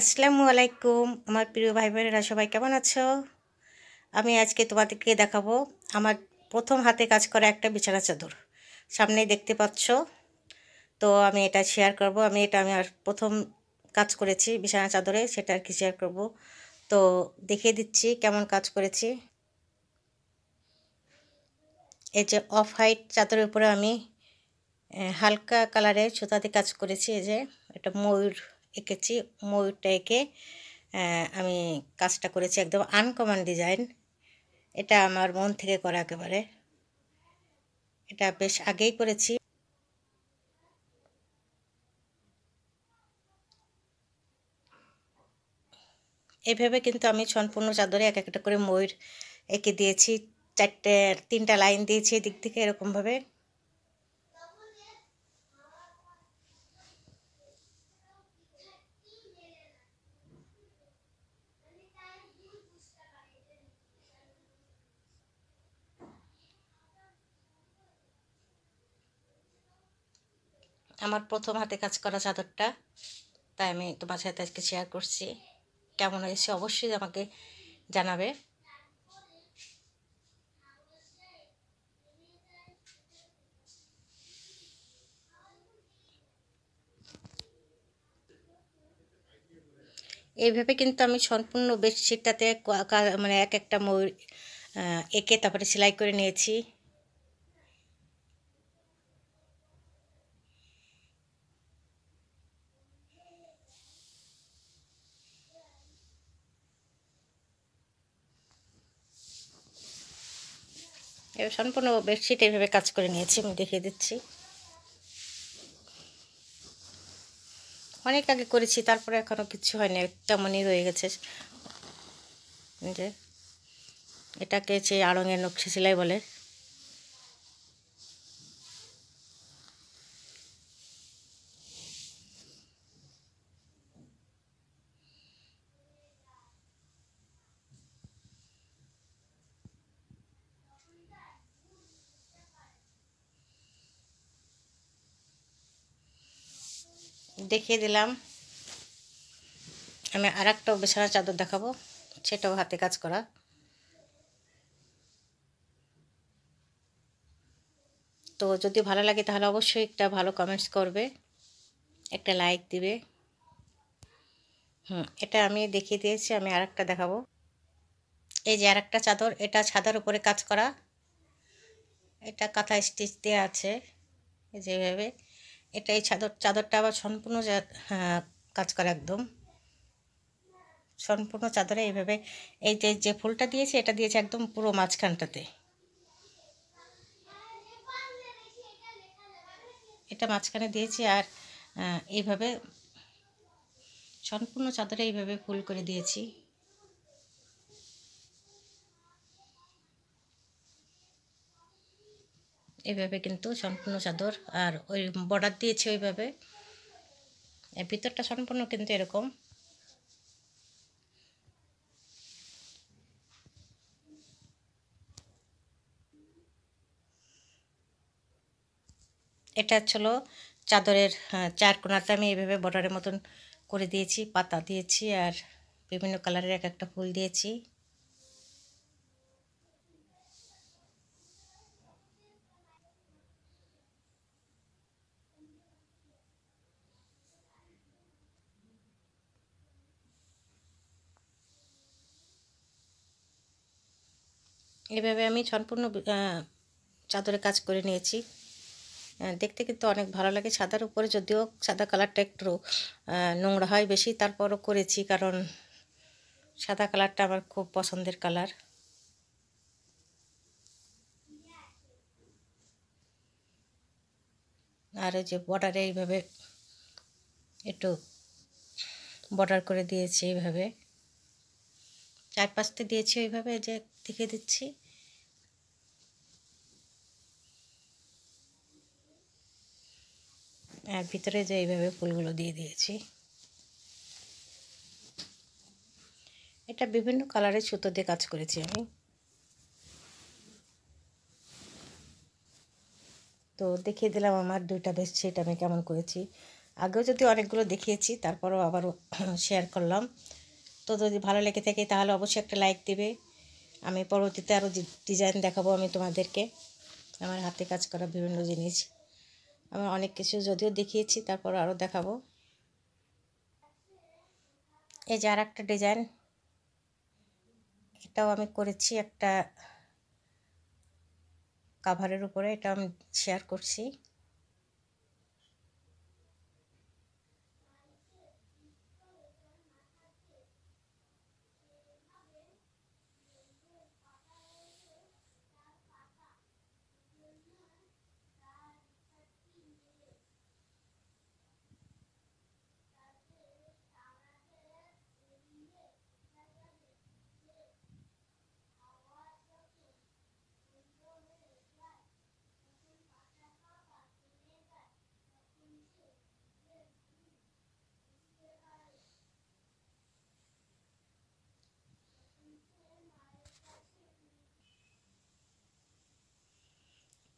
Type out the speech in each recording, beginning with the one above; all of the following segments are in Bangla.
আসসালামু আলাইকুম আমার প্রিয় ভাই বোনেরা সবাই কেমন আছো আমি আজকে তোমাদেরকে দেখাবো আমার প্রথম হাতে কাজ করা একটা বিছানা চাদর সামনেই দেখতে পাচ্ছ তো আমি এটা শেয়ার করব আমি এটা আমি আর প্রথম কাজ করেছি বিছানা চাদরে সেটা আর কি শেয়ার করব তো দেখিয়ে দিচ্ছি কেমন কাজ করেছি এই যে অফ হাইট চাদরের উপরে আমি হালকা কালারে সুতাতে কাজ করেছি এই যে একটা ময়ূর এঁকেছি ময়ূরটা এঁকে আমি কাজটা করেছি একদম আনকমন ডিজাইন এটা আমার মন থেকে করা একেবারে এটা বেশ আগেই করেছি এভাবে কিন্তু আমি সম্পূর্ণ চাদরে এক একটা করে ময়ূর এঁকে দিয়েছি চারটে তিনটা লাইন দিয়েছি এদিক থেকে এরকমভাবে আমার প্রথম হাতে কাজ করা চাদরটা তাই আমি তোমার সাথে আজকে শেয়ার করছি কেমন হয়েছে অবশ্যই আমাকে জানাবে এইভাবে কিন্তু আমি সম্পূর্ণ বেডশিটটাতে মানে এক একটা ময়ূর এঁকে তারপরে সেলাই করে নিয়েছি এবার সম্পূর্ণ বেডশিট এইভাবে কাজ করে নিয়েছি আমি দেখিয়ে দিচ্ছি অনেক আগে করেছি তারপরে এখনও কিছু হয়নি তেমনই রয়ে গেছে যে এটাকে সেই আড়ঙের নকশি সেলাই বলে দেখিয়ে দিলাম আমি আর একটা বিছানা চাদর দেখাবো সেটাও হাতে কাজ করা তো যদি ভালো লাগে তাহলে অবশ্যই একটা ভালো কমেন্টস করবে একটা লাইক দিবে হুম এটা আমি দেখিয়ে দিয়েছি আমি আর একটা দেখাবো এই যে আর একটা চাদর এটা ছাদার উপরে কাজ করা এটা কাঁথা স্টিচ দেওয়া আছে যেভাবে এটা এই চাদর চাদরটা আবার সম্পূর্ণ হ্যাঁ, কাজ করা একদম সম্পূর্ণ চাদরে এইভাবে এই যে যে ফুলটা দিয়েছে এটা দিয়েছে একদম পুরো মাঝখানটাতে এটা মাঝখানে দিয়েছি আর এইভাবে সম্পূর্ণ চাদরে এইভাবে ফুল করে দিয়েছি এভাবে কিন্তু সম্পূর্ণ চাদর আর ওই বর্ডার দিয়েছি ওইভাবে ভিতরটা সম্পূর্ণ কিন্তু এরকম এটা ছিল চাদরের হ্যাঁ, চার কোনাতে আমি এইভাবে বর্ডারের মতন করে দিয়েছি পাতা দিয়েছি আর বিভিন্ন কালারের এক একটা ফুল দিয়েছি এভাবে আমি সম্পূর্ণ চাদরে কাজ করে নিয়েছি দেখতে কিন্তু অনেক ভালো লাগে সাদার উপরে যদিও সাদা কালারটা একটু নোংরা হয় বেশি তারপরও করেছি কারণ সাদা কালারটা আমার খুব পছন্দের কালার আর যে বর্ডারে এইভাবে একটু বর্ডার করে দিয়েছি এইভাবে চার দিয়েছি ওইভাবে যে দেখে দিচ্ছি আর ভিতরে যে এইভাবে ফুলগুলো দিয়ে দিয়েছি এটা বিভিন্ন কালারের সুতো দিয়ে কাজ করেছি আমি তো দেখিয়ে দিলাম আমার দুইটা সেটা আমি কেমন করেছি আগেও যদি অনেকগুলো দেখিয়েছি তারপরও আবার শেয়ার করলাম তো যদি ভালো লেগে থাকে তাহলে অবশ্যই একটা লাইক দেবে আমি পরবর্তীতে আরও ডিজাইন দেখাবো আমি তোমাদেরকে আমার হাতে কাজ করা বিভিন্ন জিনিস আমি অনেক কিছু যদিও দেখিয়েছি তারপর আরও দেখাবো এই যে আর একটা ডিজাইন এটাও আমি করেছি একটা কাভারের উপরে এটা আমি শেয়ার করছি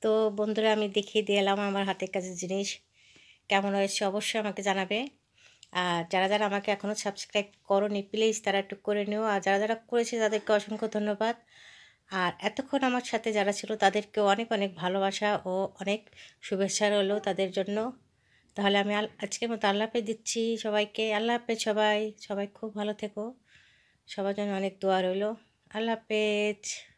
তো বন্ধুরা আমি দেখিয়ে দিলাম আমার হাতের কাছে জিনিস কেমন হয়েছে অবশ্যই আমাকে জানাবে আর যারা যারা আমাকে এখনও সাবস্ক্রাইব নি প্লিজ তারা একটু করে নিও আর যারা যারা করেছে তাদেরকে অসংখ্য ধন্যবাদ আর এতক্ষণ আমার সাথে যারা ছিল তাদেরকে অনেক অনেক ভালোবাসা ও অনেক শুভেচ্ছা রইল তাদের জন্য তাহলে আমি আজকের মতো আল্লাপে দিচ্ছি সবাইকে আল্লাপে সবাই সবাই খুব ভালো থেকো সবার জন্য অনেক দোয়া রইল আল্লাহ হাফেজ